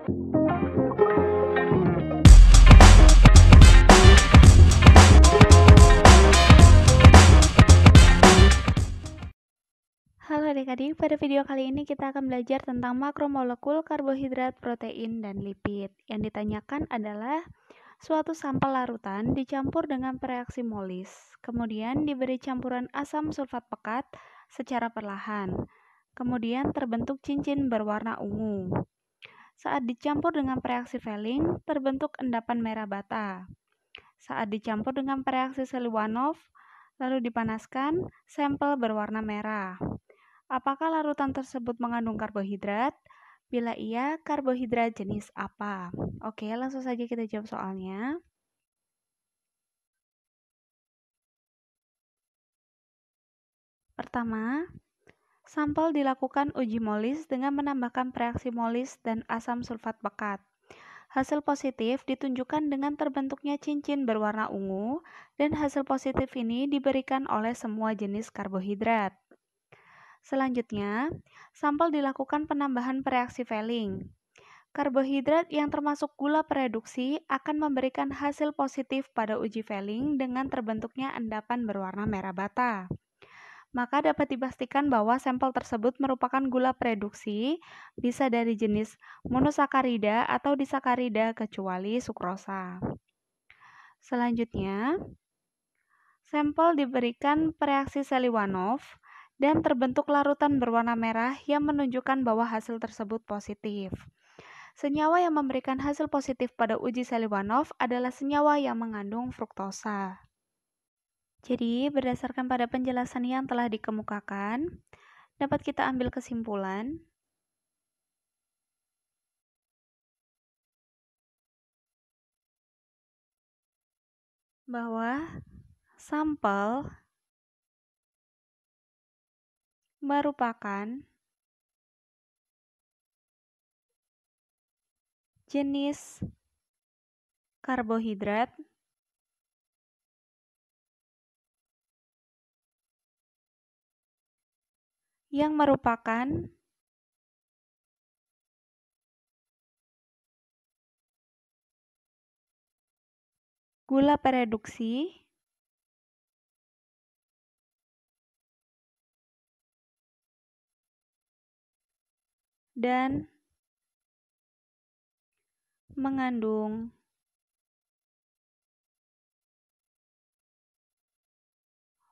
Halo adik-adik, pada video kali ini kita akan belajar tentang makromolekul karbohidrat, protein, dan lipid. Yang ditanyakan adalah suatu sampel larutan dicampur dengan pereaksi molis, kemudian diberi campuran asam sulfat pekat secara perlahan, kemudian terbentuk cincin berwarna ungu. Saat dicampur dengan pereaksi Fehling, terbentuk endapan merah bata. Saat dicampur dengan pereaksi Seliwanov, lalu dipanaskan, sampel berwarna merah. Apakah larutan tersebut mengandung karbohidrat? Bila iya, karbohidrat jenis apa? Oke, langsung saja kita jawab soalnya. Pertama, Sampel dilakukan uji molis dengan menambahkan reaksi molis dan asam sulfat pekat. Hasil positif ditunjukkan dengan terbentuknya cincin berwarna ungu, dan hasil positif ini diberikan oleh semua jenis karbohidrat. Selanjutnya, sampel dilakukan penambahan reaksi felling. Karbohidrat yang termasuk gula pereduksi akan memberikan hasil positif pada uji felling dengan terbentuknya endapan berwarna merah bata maka dapat dipastikan bahwa sampel tersebut merupakan gula produksi, bisa dari jenis monosakarida atau disakarida kecuali sukrosa. Selanjutnya, sampel diberikan reaksi Seliwanov dan terbentuk larutan berwarna merah yang menunjukkan bahwa hasil tersebut positif. Senyawa yang memberikan hasil positif pada uji Seliwanov adalah senyawa yang mengandung fruktosa. Jadi, berdasarkan pada penjelasan yang telah dikemukakan, dapat kita ambil kesimpulan bahwa sampel merupakan jenis karbohidrat yang merupakan gula pereduksi dan mengandung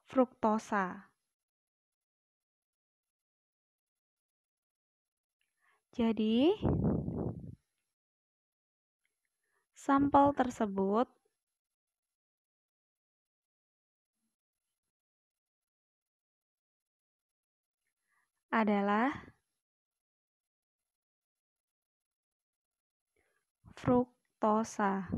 fruktosa. Jadi, sampel tersebut adalah fruktosa.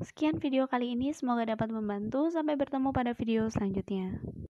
Sekian video kali ini, semoga dapat membantu. Sampai bertemu pada video selanjutnya.